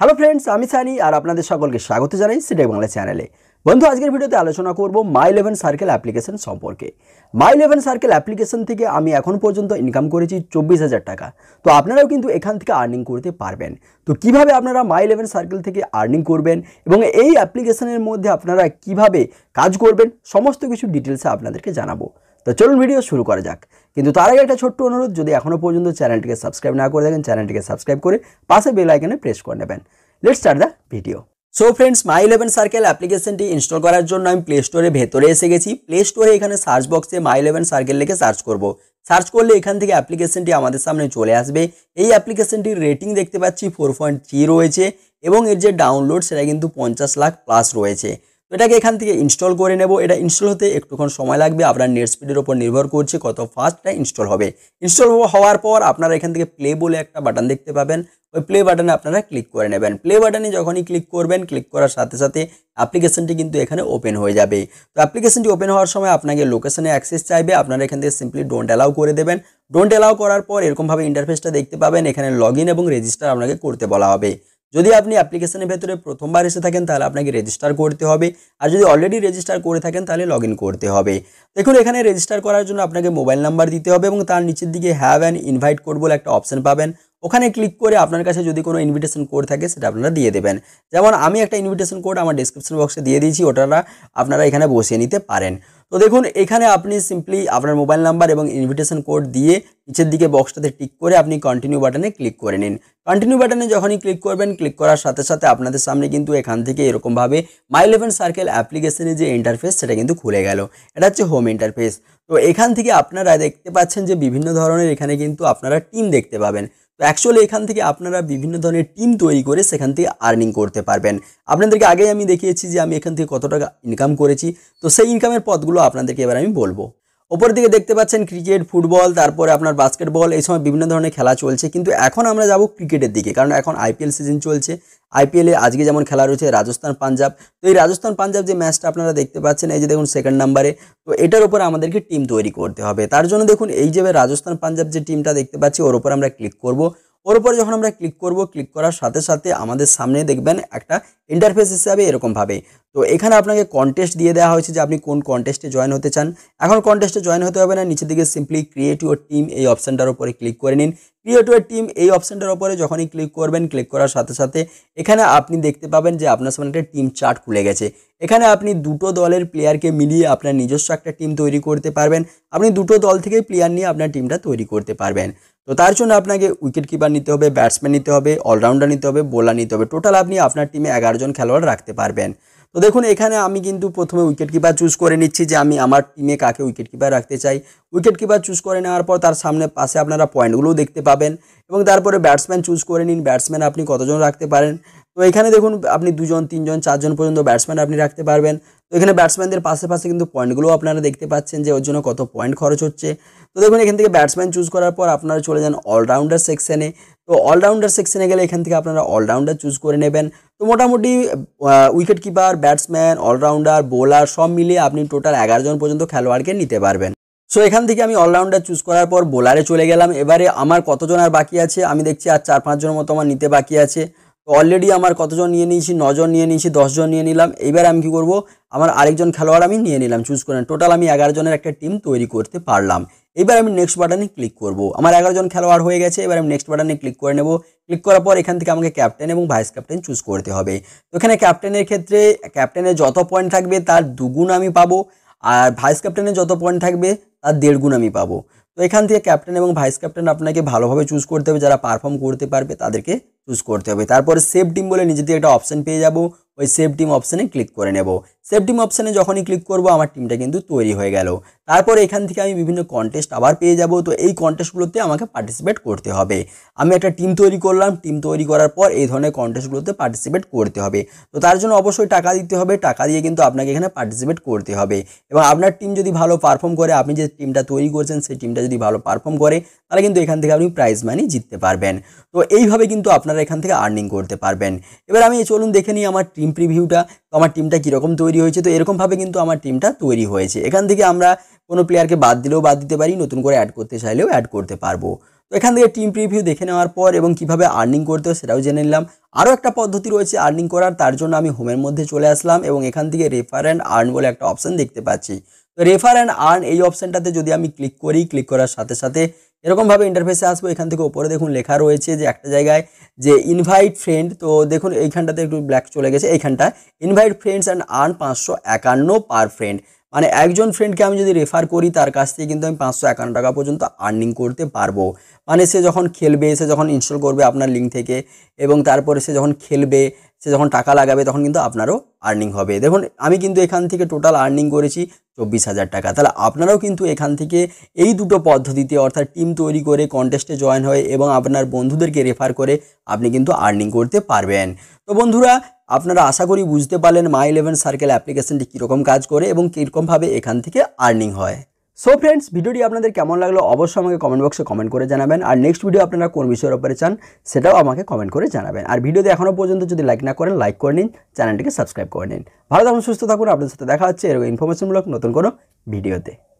hello friends আমি সানি আর আপনাদের সকলকে স্বাগত জানাই সিটেক বাংলা চ্যানেলে বন্ধু আজকের ভিডিওতে আলোচনা করব মাই ইলেভেন সার্কেল অ্যাপ্লিকেশন সম্পর্কে মাই ইলেভেন সার্কেল অ্যাপ্লিকেশন থেকে আমি এখন পর্যন্ত ইনকাম করেছি চব্বিশ হাজার টাকা তো আপনারাও কিন্তু এখান থেকে আর্নিং করতে পারবেন তো কিভাবে আপনারা মাই ইলেভেন সার্কেল থেকে আর্নিং করবেন এবং এই অ্যাপ্লিকেশনের মধ্যে আপনারা কিভাবে কাজ করবেন সমস্ত কিছু ডিটেলসে আপনাদেরকে জানাবো তো চলুন ভিডিও শুরু করা যাক কিন্তু তার আগে একটা ছোট্ট অনুরোধ যদি এখনও পর্যন্ত চ্যানেলটিকে সাবস্ক্রাইব না করে থাকেন চ্যানেলটিকে সাবস্ক্রাইব করে পাশে বেল আইকনে প্রেস করে নেবেন let's start the video so friends My Eleven Circle অ্যাপ্লিকেশনটি ইনস্টল করার জন্য আমি প্লে স্টোরে ভেতরে এসে গেছি প্লে স্টোরে এখানে সার্চ বক্সে মাই ইলেভেন সার্কেল লিখে সার্চ করব সার্চ করলে এখান থেকে অ্যাপ্লিকেশনটি আমাদের সামনে চলে আসবে এই অ্যাপ্লিকেশনটির রেটিং দেখতে পাচ্ছি ফোর পয়েন্ট রয়েছে এবং এর যে ডাউনলোড সেটা কিন্তু পঞ্চাশ লাখ প্লাস রয়েছে এটাকে এখান থেকে ইনস্টল করে নেব এটা ইনস্টল হতে একটুক্ষণ সময় লাগবে আপনার নেট স্পিডের ওপর নির্ভর করছে কত ফাস্টটা ইনস্টল হবে ইনস্টল হওয়ার পর আপনারা এখান থেকে প্লে বলে একটা বাটন দেখতে পাবেন ওই প্লে বাটনে আপনারা ক্লিক করে নেবেন প্লে বাটনে যখনই ক্লিক করবেন ক্লিক করার সাথে সাথে অ্যাপ্লিকেশনটি কিন্তু এখানে ওপেন হয়ে যাবে তো অ্যাপ্লিকেশনটি ওপেন হওয়ার সময় আপনাকে লোকেশনে অ্যাক্সেস চাইবে আপনারা এখান থেকে সিম্পলি ডোন্ট অ্যালাউ করে দেবেন ডোন্ট অ্যালাউ করার পর এরকমভাবে ইন্টারফেসটা দেখতে পাবেন এখানে লগ এবং রেজিস্টার আপনাকে করতে বলা হবে যদি আপনি অ্যাপ্লিকেশনের ভেতরে প্রথমবার এসে থাকেন তাহলে আপনাকে রেজিস্টার করতে হবে আর যদি অলরেডি রেজিস্টার করে থাকেন তাহলে লগ করতে হবে দেখুন এখানে রেজিস্টার করার জন্য আপনাকে মোবাইল নাম্বার দিতে হবে এবং তার নিচের দিকে হ্যাভ অ্যান্ড ইনভাইট কোড বলে একটা অপশান পাবেন ওখানে ক্লিক করে আপনার কাছে যদি কোনো ইনভিটেশন কোড থাকে সেটা আপনারা দিয়ে দেবেন যেমন আমি একটা ইনভিটেশন কোড আমার ডিসক্রিপশন বক্সে দিয়ে দিয়েছি ওটারা আপনারা এখানে বসিয়ে নিতে পারেন তো দেখুন এখানে আপনি সিম্পলি আপনার মোবাইল নাম্বার এবং ইনভিটেশন কোড দিয়ে নিচের দিকে বক্সটাতে টিক করে আপনি কন্টিনিউ বাটনে ক্লিক করে নিন কন্টিনিউ বাটনে যখনই ক্লিক করবেন ক্লিক করার সাথে সাথে আপনাদের সামনে কিন্তু এখান থেকে এরকমভাবে মাই ইলেভেন সার্কেল অ্যাপ্লিকেশনের যে ইন্টারফেস সেটা কিন্তু খুলে গেল এটা হচ্ছে হোম ইন্টারফেস তো এখান থেকে আপনারা দেখতে পাচ্ছেন যে বিভিন্ন ধরনের এখানে কিন্তু আপনারা টিম দেখতে পাবেন তো অ্যাকচুয়ালি এখান থেকে আপনারা বিভিন্ন ধরনের টিম তৈরি করে সেখান থেকে আর্নিং করতে পারবেন আপনাদেরকে আগেই আমি দেখিয়েছি যে আমি এখান থেকে কত টাকা ইনকাম করেছি তো সেই ইনকামের পথগুলো আপনাদেরকে এবার আমি বলবো ওপর দিকে দেখতে পাচ্ছেন ক্রিকেট ফুটবল তারপরে আপনার বাস্কেটবল এই সময় বিভিন্ন ধরনের খেলা চলছে কিন্তু এখন আমরা যাব ক্রিকেটের দিকে কারণ এখন আইপিএল সিজন চলছে আইপিএলে আজকে যেমন খেলা রয়েছে রাজস্থান পাঞ্জাব তো এই রাজস্থান পাঞ্জাব যে ম্যাচটা আপনারা দেখতে পাচ্ছেন এই যে দেখুন সেকেন্ড নাম্বারে তো এটার ওপর আমাদেরকে টিম তৈরি করতে হবে তার জন্য দেখুন এই যে রাজস্থান পাঞ্জাব যে টিমটা দেখতে পাচ্ছি ওর ওপর আমরা ক্লিক করব ওর ওপর যখন আমরা ক্লিক করব ক্লিক করার সাথে সাথে আমাদের সামনে দেখবেন একটা ইন্টারফেস হিসাবে এরকমভাবে তো এখানে আপনাকে কন্টেস্ট দিয়ে দেওয়া হয়েছে যে আপনি কোন কন্টেস্টে জয়েন হতে চান এখন কন্টেস্টে জয়েন হতে হবে না নিচের দিকে সিম্পলি ক্রিয়েট ইউর টিম এই অপশানটার উপরে ক্লিক করে নিন ক্রিয়েট ইউর টিম এই অপশানটার উপরে যখনই ক্লিক করবেন ক্লিক করার সাথে সাথে এখানে আপনি দেখতে পাবেন যে আপনার সামনে একটা টিম চার্ট খুলে গেছে এখানে আপনি দুটো দলের প্লেয়ারকে মিলিয়ে আপনার নিজস্ব একটা টিম তৈরি করতে পারবেন আপনি দুটো দল থেকেই প্লেয়ার নিয়ে আপনার টিমটা তৈরি করতে পারবেন তো তার জন্য আপনাকে উইকেট কিপার নিতে হবে ব্যাটসম্যান নিতে হবে অলরাউন্ডার নিতে হবে বোলার নিতে হবে টোটাল আপনি আপনার টিমে এগারো চারজন খেলোয়াড় রাখতে পারবেন তো দেখুন এখানে আমি কিন্তু প্রথমে উইকেট কিপার চুজ করে নিচ্ছি যে আমি আমার টিমে কাকে উইকেট কিপার রাখতে চাই উইকেট কিপার চুজ করে নেওয়ার পর তার সামনে পাশে আপনারা পয়েন্টগুলোও দেখতে পাবেন এবং তারপরে ব্যাটসম্যান চুজ করে নিন ব্যাটসম্যান আপনি কতজন রাখতে পারেন তো এখানে দেখুন আপনি দুজন তিনজন চারজন পর্যন্ত ব্যাটসম্যান আপনি রাখতে পারবেন তো এখানে ব্যাটসম্যানদের পাশে পাশে কিন্তু পয়েন্টগুলো আপনারা দেখতে পাচ্ছেন যে ওর জন্য কত পয়েন্ট খরচ হচ্ছে তো দেখুন এখান থেকে ব্যাটসম্যান চুজ করার পর আপনারা চলে যান অলরাউন্ডার সেকশানে তো অলরাউন্ডার সেকশানে গেলে এখান থেকে আপনারা অলরাউন্ডার চুজ করে নেবেন তো মোটামুটি wicket keeper batsman allrounder bowler সব মিলিয়ে আপনি টোটাল এগারো জন পর্যন্ত খেলোয়াড়কে নিতে পারবেন সো এখান থেকে আমি অলরাউন্ডার চুজ করার পর বোলারে চলে গেলাম এবারে আমার কতজন আর বাকি আছে আমি দেখছি আর চার পাঁচজনের মতো আমার নিতে বাকি আছে তো অলরেডি আমার কতজন নিয়ে নিয়েছি নজন নিয়ে নিয়েছি দশজন নিয়ে নিলাম এবার আমি কি করব আমার আরেকজন খেলোয়াড় আমি নিয়ে নিলাম চুজ করেন টোটাল আমি এগারো জনের একটা টিম তৈরি করতে পারলাম এবার আমি নেক্সট বাটনে ক্লিক করব আমার এগারোজন জন খেলোয়াড় হয়ে গেছে এবার আমি নেক্সট বাটনে ক্লিক করে নেব ক্লিক করার পর এখান থেকে আমাকে ক্যাপ্টেন এবং ভাইস ক্যাপ্টেন চুজ করতে হবে তো এখানে ক্যাপ্টেনের ক্ষেত্রে ক্যাপ্টেনের যত পয়েন্ট থাকবে তার দুগুণ আমি পাবো আর ভাইস ক্যাপ্টেনের যত পয়েন্ট থাকবে তার দেড় গুণ আমি পাবো তো এখান থেকে ক্যাপ্টেন এবং ভাইস ক্যাপ্টেন আপনাকে ভালোভাবে চুজ করতে হবে যারা পারফর্ম করতে পারবে তাদেরকে চুজ করতে হবে তারপরে সেভ টিম বলে নিজেদের একটা অপশন পেয়ে যাবো ওই সেভ টিম অপশানে ক্লিক করে নেব সেভ টিম অপশানে যখনই ক্লিক করব আমার টিমটা কিন্তু তৈরি হয়ে গেল তারপর এখান থেকে আমি বিভিন্ন কন্টেস্ট আবার পেয়ে যাব তো এই কন্টেস্টগুলোতে আমাকে পার্টিসিপেট করতে হবে আমি একটা টিম তৈরি করলাম টিম তৈরি করার পর এই ধরনের কন্টেস্টগুলোতে পার্টিসিপেট করতে হবে তো তার জন্য অবশ্যই টাকা দিতে হবে টাকা দিয়ে কিন্তু আপনাকে এখানে পার্টিসিপেট করতে হবে এবং আপনার টিম যদি ভালো পারফর্ম করে আপনি যে টিমটা তৈরি করছেন সেই টিমটা যদি ভালো পারফর্ম করে তাহলে কিন্তু এখান থেকে আপনি প্রাইজ মানি জিততে পারবেন তো এইভাবে কিন্তু আপনারা এখান থেকে আর্নিং করতে পারবেন এবার আমি চলুন দেখে নিই আমার টিম প্রিভিউটা আমার টিমটা কীরকম তৈরি হয়েছে তো এরকমভাবে কিন্তু আমার টিমটা তৈরি হয়েছে এখান থেকে আমরা কোনো প্লেয়ারকে বাদ দিলেও বাদ দিতে পারি নতুন করে অ্যাড করতে চাইলেও অ্যাড করতে পারবো তো এখান থেকে টিম প্রিভিউ দেখে নেওয়ার পর এবং কিভাবে আর্নিং করতে হয় সেটাও জেনে নিলাম আরও একটা পদ্ধতি রয়েছে আর্নিং করার তার জন্য আমি হোমের মধ্যে চলে আসলাম এবং এখান থেকে রেফার অ্যান্ড আর্ন বলে একটা অপশান দেখতে পাচ্ছি তো রেফার অ্যান্ড আর্ন এই অপশানটাতে যদি আমি ক্লিক করি ক্লিক করার সাথে সাথে এরকমভাবে ইন্টারফেসে আসবো এখান থেকে ওপরে দেখুন লেখা রয়েছে যে একটা জায়গায় যে ইনভাইট ফ্রেন্ড তো দেখুন এইখানটাতে একটু ব্ল্যাক চলে গেছে এইখানটা ইনভাইট ফ্রেন্ডস অ্যান্ড আর্ন পাঁচশো একান্ন পার ফ্রেন্ড মানে একজন ফ্রেন্ডকে আমি যদি রেফার করি তার কাছ থেকে কিন্তু আমি পাঁচশো একান্ন টাকা পর্যন্ত আর্নিং করতে পারবো মানে সে যখন খেলবে সে যখন ইনস্টল করবে আপনার লিঙ্ক থেকে এবং তারপরে সে যখন খেলবে সে যখন টাকা লাগাবে তখন কিন্তু আপনারও আর্নিং হবে দেখুন আমি কিন্তু এখান থেকে টোটাল আর্নিং করেছি চব্বিশ হাজার টাকা তাহলে আপনারাও কিন্তু এখান থেকে এই দুটো পদ্ধতিতে অর্থাৎ টিম তৈরি করে কন্টেস্টে জয়েন হয়ে এবং আপনার বন্ধুদেরকে রেফার করে আপনি কিন্তু আর্নিং করতে পারবেন তো বন্ধুরা আপনারা আশা করি বুঝতে পারলেন মাই ইলেভেন সার্কেল অ্যাপ্লিকেশনটি কীরকম কাজ করে এবং কীরকমভাবে এখান থেকে আর্নিং হয় সো ফ্রেন্ডস ভিডিওটি আপনাদের কেমন লাগলো অবশ্যই আমাকে কমেন্ট বক্সে কমেন্ট করে জানাবেন আর নেক্সট ভিডিও আপনারা কোন বিষয়ের উপরে চান সেটাও আমাকে কমেন্ট করে জানাবেন আর ভিডিওতে এখনও পর্যন্ত যদি লাইক না করেন লাইক করে নিন চ্যানেলটিকে সাবস্ক্রাইব করে নিন ভালো থাকুন সুস্থ থাকুন আপনাদের সাথে দেখা হচ্ছে এরকম ইনফরমেশনমূলক নতুন কোনো ভিডিওতে